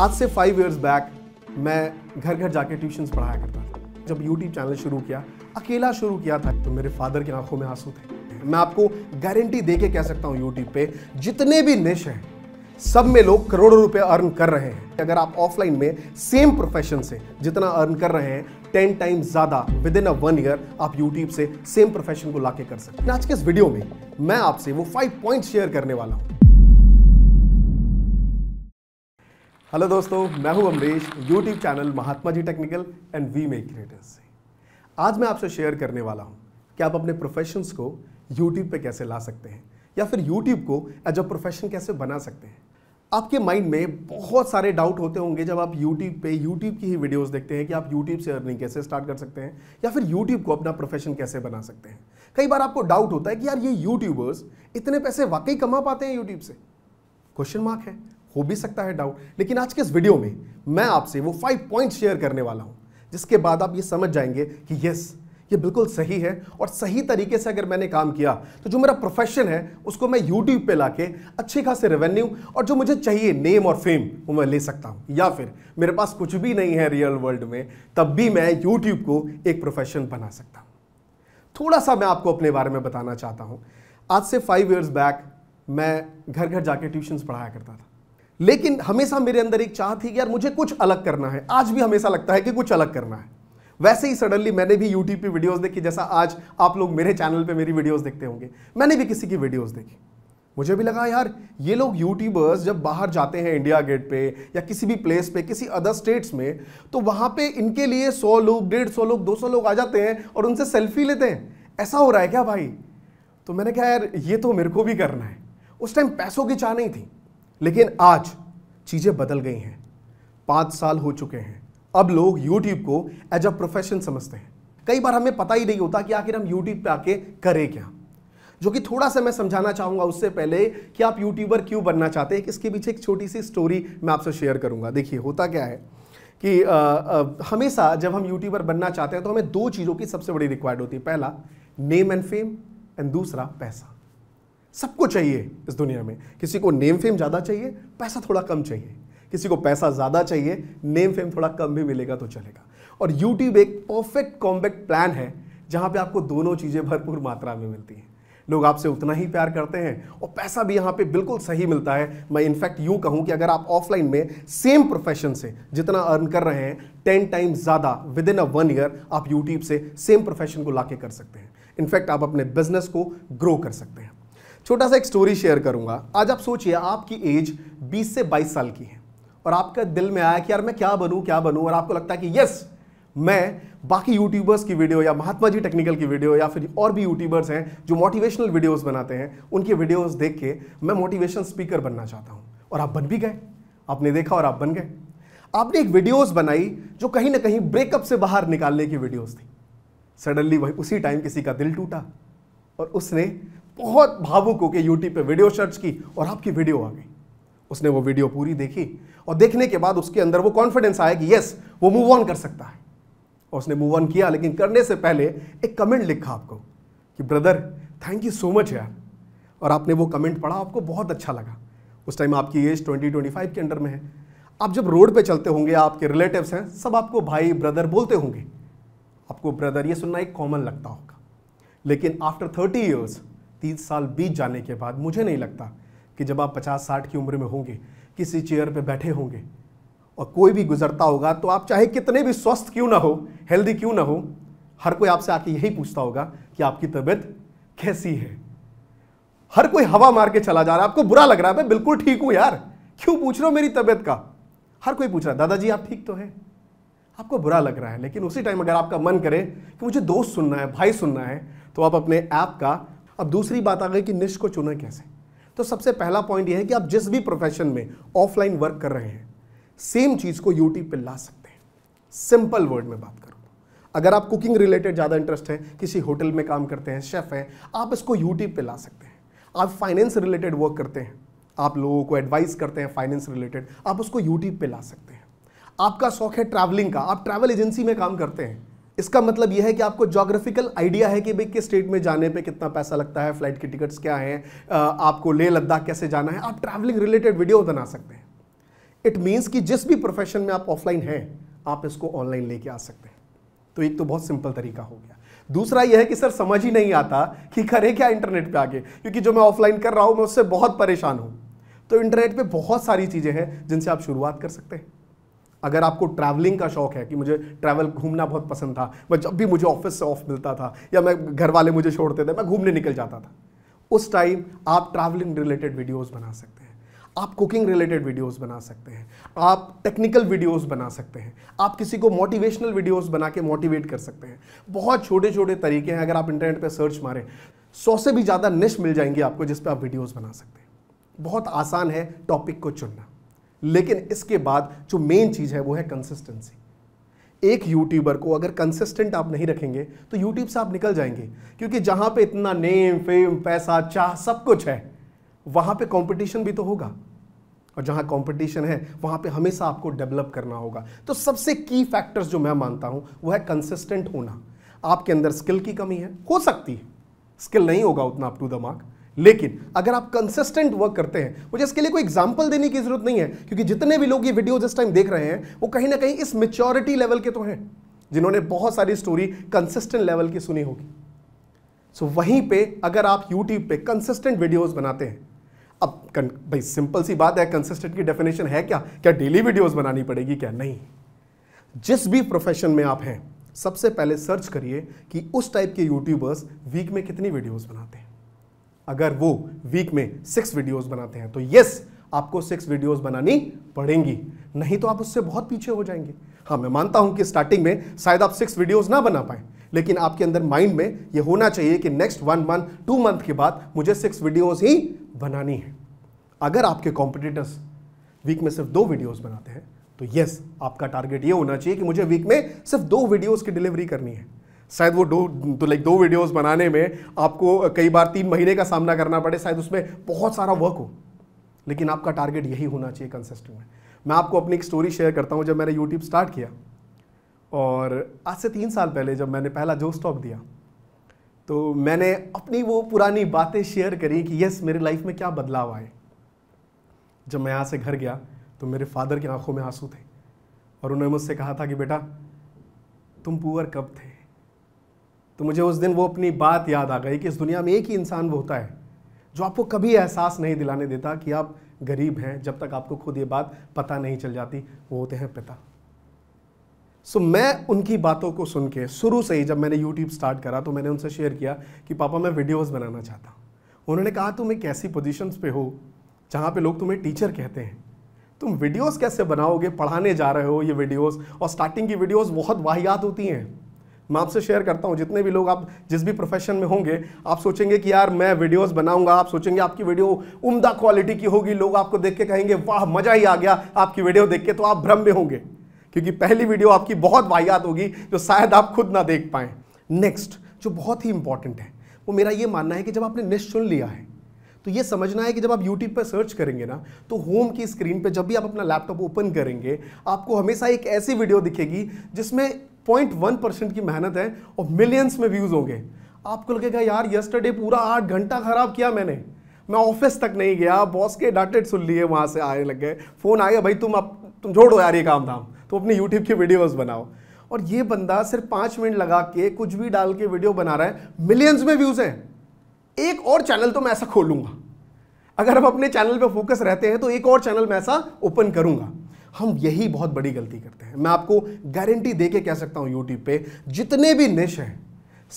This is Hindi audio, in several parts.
आज से फाइव ईयर्स बैक मैं घर घर जाके ट्यूशन्स पढ़ाया करता था जब यूट्यूब चैनल शुरू किया अकेला शुरू किया था तो मेरे फादर की आंखों में आंसू थे मैं आपको गारंटी दे के कह सकता हूँ यूट्यूब पे जितने भी निश हैं सब में लोग करोड़ों रुपए अर्न कर रहे हैं अगर आप ऑफलाइन में सेम प्रोफेशन से जितना अर्न कर रहे हैं टेन टाइम ज़्यादा within a one year आप यूट्यूब से सेम प्रोफेशन को लाके कर सकते हैं आज के इस वीडियो में मैं आपसे वो फाइव पॉइंट शेयर करने वाला हूँ हेलो दोस्तों मैं हूं Amrish YouTube channel Mahatma ji technical and we make creators से आज मैं आपसे शेयर करने वाला हूं कि आप अपने प्रोफेशंस को यूट्यूब पे कैसे ला सकते हैं या फिर यूट्यूब को एज अ प्रोफेशन कैसे बना सकते हैं आपके माइंड में बहुत सारे डाउट होते होंगे जब आप यूट्यूब पे यूट्यूब की ही वीडियोस देखते हैं कि आप यूट्यूब से अर्निंग कैसे स्टार्ट कर सकते हैं या फिर यूट्यूब को अपना प्रोफेशन कैसे बना सकते हैं कई बार आपको डाउट होता है कि यार ये यूट्यूबर्स इतने पैसे वाकई कमा पाते हैं यूट्यूब से क्वेश्चन मार्क है हो भी सकता है डाउट लेकिन आज के इस वीडियो में मैं आपसे वो फाइव पॉइंट शेयर करने वाला हूँ जिसके बाद आप ये समझ जाएंगे कि यस ये बिल्कुल सही है और सही तरीके से अगर मैंने काम किया तो जो मेरा प्रोफेशन है उसको मैं यूट्यूब पे लाके अच्छे खासे रेवेन्यू और जो मुझे चाहिए नेम और फेम वो मैं ले सकता हूँ या फिर मेरे पास कुछ भी नहीं है रियल वर्ल्ड में तब भी मैं यूट्यूब को एक प्रोफेशन बना सकता हूँ थोड़ा सा मैं आपको अपने बारे में बताना चाहता हूँ आज से फाइव ईयर्स बैक मैं घर घर जाके ट्यूशन्स पढ़ाया करता था लेकिन हमेशा मेरे अंदर एक चाह थी कि यार मुझे कुछ अलग करना है आज भी हमेशा लगता है कि कुछ अलग करना है वैसे ही सडनली मैंने भी यूट्यूब पे वीडियोस देखी जैसा आज आप लोग मेरे चैनल पे मेरी वीडियोस देखते होंगे मैंने भी किसी की वीडियोस देखी मुझे भी लगा यार ये लोग यूट्यूबर्स जब बाहर जाते हैं इंडिया गेट पे या किसी भी प्लेस पे किसी अदर स्टेट्स में तो वहाँ पे इनके लिए सौ लोग डेढ़ सौ लोग दो सौ लोग आ जाते हैं और उनसे सेल्फी लेते हैं ऐसा हो रहा है क्या भाई तो मैंने कहा यार ये तो मेरे को भी करना है उस टाइम पैसों की चाह नहीं थी लेकिन आज चीज़ें बदल गई हैं पांच साल हो चुके हैं अब लोग यूट्यूब को एज अ प्रोफेशन समझते हैं कई बार हमें पता ही नहीं होता कि आखिर हम यूट्यूब पे आके करें क्या जो कि थोड़ा सा मैं समझाना चाहूंगा उससे पहले कि आप यूट्यूबर क्यों बनना चाहते हैं इसके पीछे एक छोटी सी स्टोरी मैं आपसे शेयर करूंगा देखिए होता क्या है कि आ, आ, हमेशा जब हम यूट्यूबर बनना चाहते हैं तो हमें दो चीज़ों की सबसे बड़ी रिक्वायर्ड होती है पहला नेम एंड फेम एंड दूसरा पैसा सबको चाहिए इस दुनिया में किसी को नेम फेम ज़्यादा चाहिए पैसा थोड़ा कम चाहिए किसी को पैसा ज़्यादा चाहिए नेम फेम थोड़ा कम भी मिलेगा तो चलेगा और यूट्यूब एक परफेक्ट कॉम्बैक्ट प्लान है जहाँ पे आपको दोनों चीज़ें भरपूर मात्रा में मिलती हैं लोग आपसे उतना ही प्यार करते हैं और पैसा भी यहाँ पे बिल्कुल सही मिलता है मैं इनफैक्ट यूँ कहूँ कि अगर आप ऑफलाइन में सेम प्रोफेशन से जितना अर्न कर रहे हैं टेन टाइम ज़्यादा within a one year आप यूट्यूब से सेम प्रोफेशन को ला कर सकते हैं इनफैक्ट आप अपने बिजनेस को ग्रो कर सकते हैं छोटा सा एक स्टोरी शेयर करूंगा आज आप सोचिए आपकी एज 20 से 22 साल की है और आपका दिल में आया कि यार मैं क्या बनूं क्या बनूं और आपको लगता है कि यस मैं बाकी यूट्यूबर्स की वीडियो या महात्मा जी टेक्निकल की वीडियो या फिर और भी यूट्यूबर्स हैं जो मोटिवेशनल वीडियोस बनाते हैं उनकी वीडियोस देख के मैं मोटिवेशन स्पीकर बनना चाहता हूं और आप बन भी गए आपने देखा और आप बन गए आपने एक वीडियोस बनाई जो कहीं ना कहीं ब्रेकअप से बाहर निकालने की वीडियोस थी सडनली वही उसी टाइम किसी का दिल टूटा और उसने बहुत भावुक होकर यूट्यूब पे वीडियो सर्च की और आपकी वीडियो आ गई उसने वो वीडियो पूरी देखी और देखने के बाद उसके अंदर वो कॉन्फिडेंस आया कि यस वो मूव ऑन कर सकता है और उसने मूव ऑन किया लेकिन करने से पहले एक कमेंट लिखा आपको कि brother thank you so much यार और आपने वो कमेंट पढ़ा आपको बहुत अच्छा लगा उस टाइम आपकी एज ट्वेंटी ट्वेंटी फाइव के अंडर में है आप जब रोड पे चलते होंगे आपके रिलेटिव्स हैं सब आपको भाई ब्रदर बोलते होंगे आपको ब्रदर ये सुनना एक कॉमन लगता होगा लेकिन आफ्टर थर्टी ईयर्स तीस साल बीत जाने के बाद मुझे नहीं लगता कि जब आप पचास साठ की उम्र में होंगे किसी चेयर पर बैठे होंगे और कोई भी गुजरता होगा तो आप चाहे कितने भी स्वस्थ क्यों ना हो हेल्दी क्यों ना हो हर कोई आपसे आके यही पूछता होगा कि आपकी तबीयत कैसी है हर कोई हवा मार के चला जा रहा है आपको बुरा लग रहा है मैं बिल्कुल ठीक हूं यार क्यों पूछ रहे हो मेरी तबीयत का हर कोई पूछ रहा है दादाजी आप ठीक तो है आपको बुरा लग रहा है लेकिन उसी टाइम अगर आपका मन करे कि मुझे दोस्त सुनना है भाई सुनना है तो आप अपने ऐप का अब दूसरी बात आ गई कि निश को चुना कैसे तो सबसे पहला पॉइंट यह है कि आप जिस भी प्रोफेशन में ऑफलाइन वर्क कर रहे हैं सेम चीज़ को यूट्यूब पर ला सकते हैं सिंपल वर्ड में बात करूँ अगर आप कुकिंग रिलेटेड ज़्यादा इंटरेस्ट है किसी होटल में काम करते हैं शेफ़ हैं आप इसको यूट्यूब पर ला सकते हैं आप फाइनेंस रिलेटेड वर्क करते हैं आप लोगों को एडवाइस करते हैं फाइनेंस रिलेटेड आप उसको यूट्यूब पर ला सकते हैं आपका शौक है ट्रैवलिंग का आप ट्रैवल एजेंसी में काम करते हैं इसका मतलब यह है कि आपको जोग्राफिकल आइडिया है कि भाई किस स्टेट में जाने पे कितना पैसा लगता है फ्लाइट की टिकट्स क्या हैं आपको लेह लद्दाख कैसे जाना है आप ट्रैवलिंग रिलेटेड वीडियो बना सकते हैं इट मीन्स कि जिस भी प्रोफेशन में आप ऑफलाइन हैं आप इसको ऑनलाइन लेके आ सकते हैं तो एक तो बहुत सिंपल तरीका हो गया दूसरा यह है कि सर समझ ही नहीं आता कि करे क्या इंटरनेट पर आगे क्योंकि जो मैं ऑफलाइन कर रहा हूँ मैं उससे बहुत परेशान हूँ तो इंटरनेट पर बहुत सारी चीज़ें हैं जिनसे आप शुरुआत कर सकते हैं अगर आपको ट्रैवलिंग का शौक है कि मुझे ट्रैवल घूमना बहुत पसंद था मैं जब भी मुझे ऑफिस से ऑफ मिलता था या मैं घर वाले मुझे छोड़ते थे मैं घूमने निकल जाता था उस टाइम आप ट्रैवलिंग रिलेटेड वीडियोस बना सकते हैं आप कुकिंग रिलेटेड वीडियोस बना सकते हैं आप टेक्निकल वीडियोस बना सकते हैं आप किसी को मोटिवेशनल वीडियोस बना के मोटिवेट कर सकते हैं बहुत छोटे छोटे तरीके हैं अगर आप इंटरनेट पर सर्च मारें सौ से भी ज़्यादा निश मिल जाएंगी आपको जिस पर आप वीडियोज़ बना सकते हैं बहुत आसान है टॉपिक को चुनना लेकिन इसके बाद जो मेन चीज़ है वो है कंसिस्टेंसी एक यूट्यूबर को अगर कंसिस्टेंट आप नहीं रखेंगे तो यूट्यूब से आप निकल जाएंगे क्योंकि जहां पे इतना नेम फेम पैसा चाह सब कुछ है वहां पे कंपटीशन भी तो होगा और जहां कंपटीशन है वहां पे हमेशा आपको डेवलप करना होगा तो सबसे की फैक्टर्स जो मैं मानता हूं वो है कंसिस्टेंट होना आपके अंदर स्किल की कमी है हो सकती है स्किल नहीं होगा उतना अप टू द मार्क लेकिन अगर आप कंसिस्टेंट वर्क करते हैं मुझे इसके लिए कोई एग्जाम्पल देने की जरूरत नहीं है क्योंकि जितने भी लोग ये वीडियो जिस टाइम देख रहे हैं वो कहीं ना कहीं इस मेच्योरिटी लेवल के तो हैं जिन्होंने बहुत सारी स्टोरी कंसिस्टेंट लेवल की सुनी होगी सो वहीं पे अगर आप यूट्यूब पे कंसिस्टेंट वीडियोस बनाते हैं अब भाई सिंपल सी बात है कंसिस्टेंट की डेफिनेशन है क्या क्या डेली वीडियोस बनानी पड़ेगी क्या नहीं जिस भी प्रोफेशन में आप हैं सबसे पहले सर्च करिए कि उस टाइप के यूट्यूबर्स वीक में कितनी वीडियोस बनाते हैं अगर वो वीक में सिक्स वीडियोस बनाते हैं तो यस आपको सिक्स वीडियोस बनानी पड़ेंगी नहीं तो आप उससे बहुत पीछे हो जाएंगे हाँ मैं मानता हूं कि स्टार्टिंग में शायद आप सिक्स वीडियोस ना बना पाए लेकिन आपके अंदर माइंड में ये होना चाहिए कि next one month two month के बाद मुझे सिक्स वीडियोज ही बनानी है अगर आपके कॉम्पिटिटर्स वीक में सिर्फ दो वीडियोज बनाते हैं तो यस आपका टारगेट ये होना चाहिए कि मुझे वीक में सिर्फ दो वीडियोज की डिलीवरी करनी है शायद वो दो तो लाइक दो वीडियोस बनाने में आपको कई बार तीन महीने का सामना करना पड़े शायद उसमें बहुत सारा वर्क हो लेकिन आपका टारगेट यही होना चाहिए कंसिस्टेंट में मैं आपको अपनी एक स्टोरी शेयर करता हूँ जब मैंने यूट्यूब स्टार्ट किया और आज से तीन साल पहले जब मैंने पहला जो स्टॉक दिया तो मैंने अपनी वो पुरानी बातें शेयर करी कि यस मेरी लाइफ में क्या बदलाव आए जब मैं यहाँ से घर गया तो मेरे फादर की आंखों में आंसू थे और उन्होंने मुझसे कहा था कि बेटा तुम पुअर कब थे तो मुझे उस दिन वो अपनी बात याद आ गई कि इस दुनिया में एक ही इंसान वो होता है जो आपको कभी एहसास नहीं दिलाने देता कि आप गरीब हैं जब तक आपको खुद ये बात पता नहीं चल जाती वो होते हैं पिता सो so, मैं उनकी बातों को सुन के शुरू से ही जब मैंने यूट्यूब स्टार्ट करा तो मैंने उनसे शेयर किया कि पापा मैं वीडियोस बनाना चाहता हूँ उन्होंने कहा तुम एक ऐसी पोजीशंस पे हो जहाँ पे लोग तुम्हें टीचर कहते हैं तुम वीडियोस कैसे बनाओगे पढ़ाने जा रहे हो ये वीडियोस और स्टार्टिंग की वीडियोस बहुत वाहियात होती हैं मैं आपसे शेयर करता हूँ जितने भी लोग आप जिस भी प्रोफेशन में होंगे आप सोचेंगे कि यार मैं वीडियोस बनाऊंगा आप सोचेंगे आपकी वीडियो उम्दा क्वालिटी की होगी लोग आपको देख के कहेंगे वाह मजा ही आ गया आपकी वीडियो देख के तो आप भ्रम में होंगे क्योंकि पहली वीडियो आपकी बहुत वाहियात होगी जो शायद आप खुद ना देख पाए नेक्स्ट जो बहुत ही इंपॉर्टेंट है वो मेरा ये मानना है कि जब आपने नेक्स्ट चुन लिया है तो ये समझना है कि जब आप YouTube पर सर्च करेंगे ना तो होम की स्क्रीन पे जब भी आप अपना लैपटॉप ओपन करेंगे आपको हमेशा एक ऐसी वीडियो दिखेगी जिसमें पॉइंट वन परसेंट की मेहनत है और मिलियंस में व्यूज़ होंगे आपको लगेगा यार यस्टरडे पूरा आठ घंटा ख़राब किया मैंने मैं ऑफिस तक नहीं गया बॉस के डाटेड सुन लिए वहाँ से आने लग गए फ़ोन आ गया भाई तुम अब तुम छोड़ो यार ये काम धाम तुम अपनी यूट्यूब की वीडियोस बनाओ और ये बंदा सिर्फ पांच मिनट लगा के कुछ भी डाल के वीडियो बना रहा है मिलियंस में व्यूज़ है एक और चैनल तो मैं ऐसा खोलूँगा अगर हम अपने चैनल पर फोकस रहते हैं तो एक और चैनल मैं ऐसा ओपन करूँगा हम यही बहुत बड़ी गलती करते हैं मैं आपको गारंटी दे के कह सकता हूँ यूट्यूब पे जितने भी निश हैं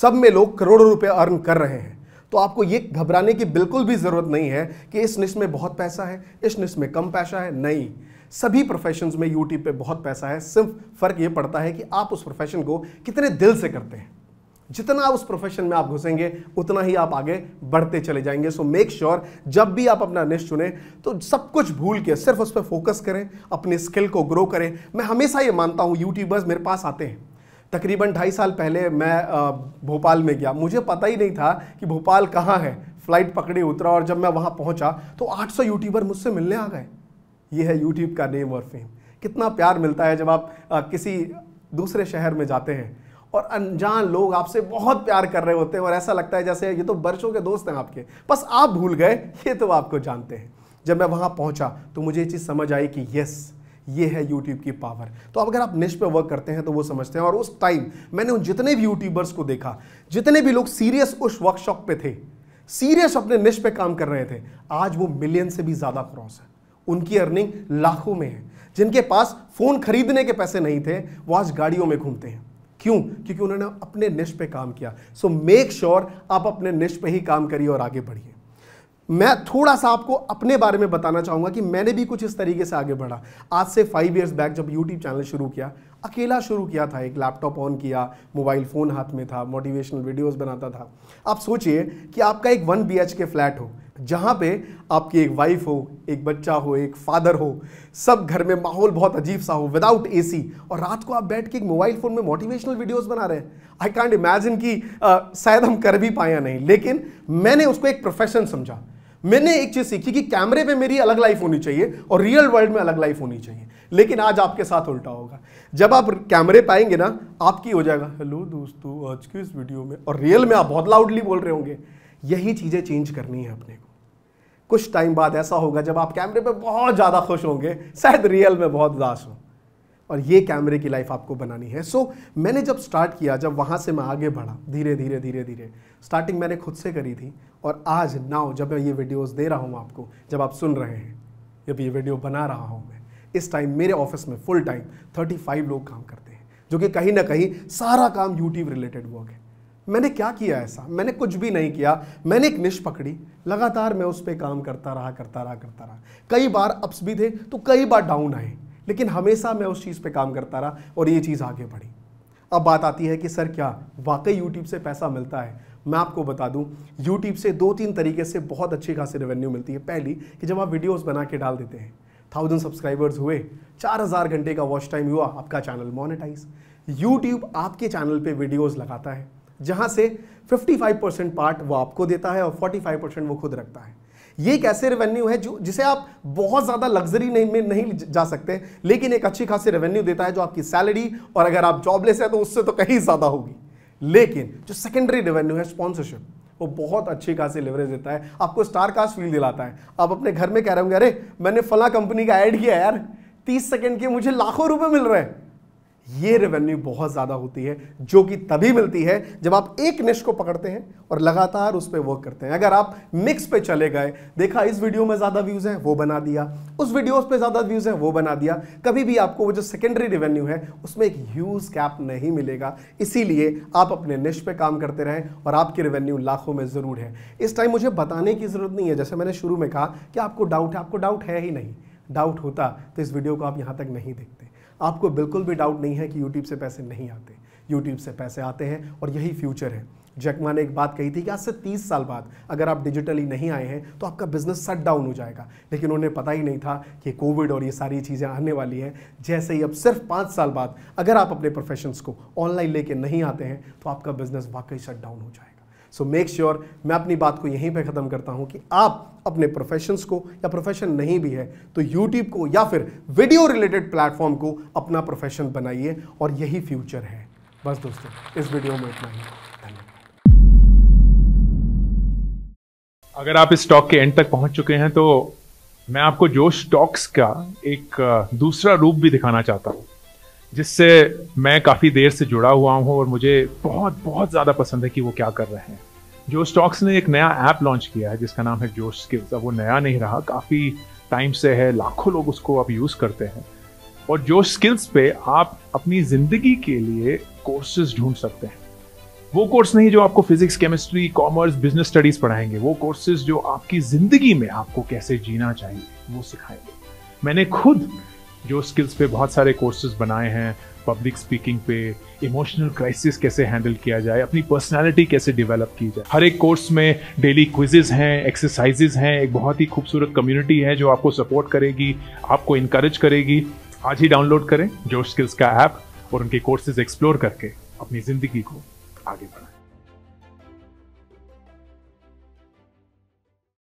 सब में लोग करोड़ों रुपए अर्न कर रहे हैं तो आपको ये घबराने की बिल्कुल भी ज़रूरत नहीं है कि इस निश में बहुत पैसा है इस निश में कम पैसा है नहीं सभी प्रोफेशंस में यूट्यूब पे बहुत पैसा है सिर्फ फ़र्क ये पड़ता है कि आप उस प्रोफेशन को कितने दिल से करते हैं जितना उस प्रोफेशन में आप घुसेंगे उतना ही आप आगे बढ़ते चले जाएंगे सो मेक श्योर जब भी आप अपना निश चुने तो सब कुछ भूल के सिर्फ उस पर फोकस करें अपने स्किल को ग्रो करें मैं हमेशा ये मानता हूँ यूट्यूबर्स मेरे पास आते हैं तकरीबन ढाई साल पहले मैं भोपाल में गया मुझे पता ही नहीं था कि भोपाल कहाँ है फ्लाइट पकड़ी उतरा और जब मैं वहाँ पहुँचा तो 800 यूट्यूबर मुझसे मिलने आ गए ये है यूट्यूब का नेम और फेम कितना प्यार मिलता है जब आप किसी दूसरे शहर में जाते हैं और अनजान लोग आपसे बहुत प्यार कर रहे होते हैं और ऐसा लगता है जैसे ये तो बरसों के दोस्त हैं आपके बस आप भूल गए ये तो आपको जानते हैं जब मैं वहाँ पहुँचा तो मुझे ये चीज़ समझ आई कि यस ये है यूट्यूब की पावर तो अब अगर आप निश पे वर्क करते हैं तो वो समझते हैं और उस टाइम मैंने उन जितने भी यूट्यूबर्स को देखा जितने भी लोग सीरियस उस वर्कशॉप पे थे सीरियस अपने निश पे काम कर रहे थे आज वो मिलियन से भी ज़्यादा क्रॉस है उनकी अर्निंग लाखों में है जिनके पास फ़ोन खरीदने के पैसे नहीं थे वो आज गाड़ियों में घूमते हैं क्यों क्योंकि उन्होंने अपने निश पे काम किया सो मेक श्योर आप अपने निश पे ही काम करिए और आगे बढ़िए मैं थोड़ा सा आपको अपने बारे में बताना चाहूँगा कि मैंने भी कुछ इस तरीके से आगे बढ़ा आज से फाइव ईयर्स बैक जब यूट्यूब चैनल शुरू किया अकेला शुरू किया था एक लैपटॉप ऑन किया मोबाइल फ़ोन हाथ में था मोटिवेशनल वीडियोस बनाता था आप सोचिए कि आपका एक वन बी के फ्लैट हो जहाँ पे आपकी एक वाइफ हो एक बच्चा हो एक फादर हो सब घर में माहौल बहुत अजीब सा हो विदाउट ए और रात को आप बैठ के एक मोबाइल फ़ोन में मोटिवेशनल वीडियोस बना रहे हैं आई कांट इमेजिन कि शायद हम कर भी पाए नहीं लेकिन मैंने उसको एक प्रोफेशन समझा मैंने एक चीज सीखी कि कैमरे पे मेरी अलग लाइफ होनी चाहिए और रियल वर्ल्ड में अलग लाइफ होनी चाहिए लेकिन आज आपके साथ उल्टा होगा जब आप कैमरे पाएंगे ना आपकी हो जाएगा हेलो दोस्तों आज की इस वीडियो में और रियल में आप बहुत लाउडली बोल रहे होंगे यही चीज़ें चेंज करनी है अपने को कुछ टाइम बाद ऐसा होगा जब आप कैमरे पर बहुत ज़्यादा खुश होंगे शायद रियल में बहुत उदास हों और ये कैमरे की लाइफ आपको बनानी है सो so, मैंने जब स्टार्ट किया जब वहाँ से मैं आगे बढ़ा धीरे धीरे धीरे धीरे स्टार्टिंग मैंने खुद से करी थी और आज नाउ जब मैं ये वीडियोस दे रहा हूँ आपको जब आप सुन रहे हैं जब ये वीडियो बना रहा हूँ मैं इस टाइम मेरे ऑफिस में फुल टाइम थर्टी लोग काम करते हैं जो कि कहीं ना कहीं सारा काम यूट्यूब रिलेटेड वर्क है मैंने क्या किया ऐसा मैंने कुछ भी नहीं किया मैंने एक निश पकड़ी लगातार मैं उस पर काम करता रहा करता रहा करता रहा कई बार अप्स भी थे तो कई बार डाउन आए लेकिन हमेशा मैं उस चीज़ पे काम करता रहा और ये चीज़ आगे बढ़ी अब बात आती है कि सर क्या वाकई यूट्यूब से पैसा मिलता है मैं आपको बता दूं यूट्यूब से दो तीन तरीके से बहुत अच्छी खासी रेवेन्यू मिलती है पहली कि जब आप वीडियोज़ बना के डाल देते हैं थाउजेंड सब्सक्राइबर्स हुए चार हज़ार घंटे का वॉच टाइम हुआ आपका चैनल मोनिटाइज यूट्यूब आपके चैनल पर वीडियोज़ लगाता है जहाँ से 55 परसेंट पार्ट वो आपको देता है और 45 परसेंट वो खुद रखता है ये एक ऐसे रेवेन्यू है जो जिसे आप बहुत ज़्यादा लग्जरी नहीं में नहीं जा सकते लेकिन एक अच्छी खासी रेवेन्यू देता है जो आपकी सैलरी और अगर आप जॉबलेस हैं तो उससे तो कहीं ज़्यादा होगी लेकिन जो सेकेंडरी रेवेन्यू है स्पॉन्सरशिप वो बहुत अच्छी खासी लेवरेज देता है आपको स्टार कास्ट फील दिलाता है आप अपने घर में कह रहे होंगे अरे मैंने फला कंपनी का ऐड किया यार तीस सेकेंड के मुझे लाखों रुपए मिल रहे हैं ये रेवेन्यू बहुत ज़्यादा होती है जो कि तभी मिलती है जब आप एक निश को पकड़ते हैं और लगातार उस पर वर्क करते हैं अगर आप मिक्स पे चले गए देखा इस वीडियो में ज़्यादा व्यूज़ है वो बना दिया उस वीडियो पे ज़्यादा व्यूज़ है वो बना दिया कभी भी आपको वो जो सेकेंडरी रेवेन्यू है उसमें एक ह्यूज कैप नहीं मिलेगा इसीलिए आप अपने निश पे काम करते रहें और आपकी रेवेन्यू लाखों में ज़रूर है इस टाइम मुझे बताने की ज़रूरत नहीं है जैसे मैंने शुरू में कहा कि आपको डाउट है आपको डाउट है ही नहीं डाउट होता तो इस वीडियो को आप यहाँ तक नहीं देखते आपको बिल्कुल भी डाउट नहीं है कि यूट्यूब से पैसे नहीं आते यूट्यूब से पैसे आते हैं और यही फ्यूचर है जैकमा ने एक बात कही थी कि आज से 30 साल बाद अगर आप डिजिटली नहीं आए हैं तो आपका बिजनेस शट डाउन हो जाएगा लेकिन उन्हें पता ही नहीं था कि कोविड और ये सारी चीज़ें आने वाली हैं जैसे ही अब सिर्फ पाँच साल बाद अगर आप अपने प्रोफेशंस को ऑनलाइन लेके नहीं आते हैं तो आपका बिजनेस वाकई शट डाउन हो जाएगा सो मेक श्योर मैं अपनी बात को यहीं पे ख़त्म करता हूँ कि आप अपने प्रोफेशंस को या प्रोफेशन नहीं भी है तो यूट्यूब को या फिर वीडियो रिलेटेड प्लेटफॉर्म को अपना प्रोफेशन बनाइए और यही फ्यूचर है बस दोस्तों इस वीडियो में इतना ही धन्यवाद अगर आप इस स्टॉक के एंड तक पहुंच चुके हैं तो मैं आपको जो स्टॉक्स का एक दूसरा रूप भी दिखाना चाहता हूं जिससे मैं काफ़ी देर से जुड़ा हुआ हूँ और मुझे बहुत बहुत ज़्यादा पसंद है कि वो क्या कर रहे हैं जो स्टॉक्स ने एक नया ऐप लॉन्च किया है जिसका नाम है जोश स्किल्स अब वो नया नहीं रहा काफ़ी टाइम से है लाखों लोग उसको अब यूज़ करते हैं और जोश स्किल्स पे आप अपनी ज़िंदगी के लिए कोर्सेज ढूंढ सकते हैं वो कोर्स नहीं जो आपको physics chemistry commerce business studies पढ़ाएंगे वो कोर्सेज जो आपकी जिंदगी में आपको कैसे जीना चाहिए वो सिखाएंगे मैंने खुद जो स्किल्स पे बहुत सारे कोर्सेज बनाए हैं पब्लिक स्पीकिंग पे इमोशनल क्राइसिस कैसे हैंडल किया जाए अपनी पर्सनालिटी कैसे डेवलप की जाए हर एक कोर्स में डेली क्विजेज हैं एक्सरसाइजेज हैं एक बहुत ही खूबसूरत कम्युनिटी है जो आपको सपोर्ट करेगी आपको इनक्रेज करेगी आज ही डाउनलोड करें जोश स्किल्स का ऐप और उनके कोर्सेज एक्सप्लोर करके अपनी ज़िंदगी को आगे बढ़ाएं